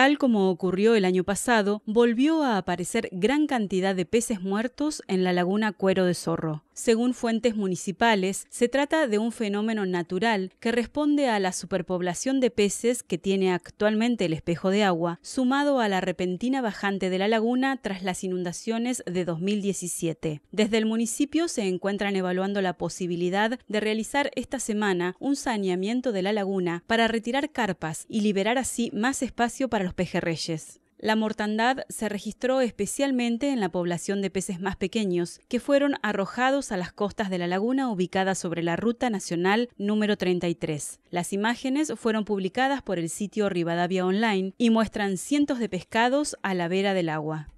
Tal como ocurrió el año pasado, volvió a aparecer gran cantidad de peces muertos en la laguna Cuero de Zorro. Según fuentes municipales, se trata de un fenómeno natural que responde a la superpoblación de peces que tiene actualmente el espejo de agua, sumado a la repentina bajante de la laguna tras las inundaciones de 2017. Desde el municipio se encuentran evaluando la posibilidad de realizar esta semana un saneamiento de la laguna para retirar carpas y liberar así más espacio para pejerreyes. La mortandad se registró especialmente en la población de peces más pequeños, que fueron arrojados a las costas de la laguna ubicada sobre la Ruta Nacional número 33. Las imágenes fueron publicadas por el sitio Rivadavia Online y muestran cientos de pescados a la vera del agua.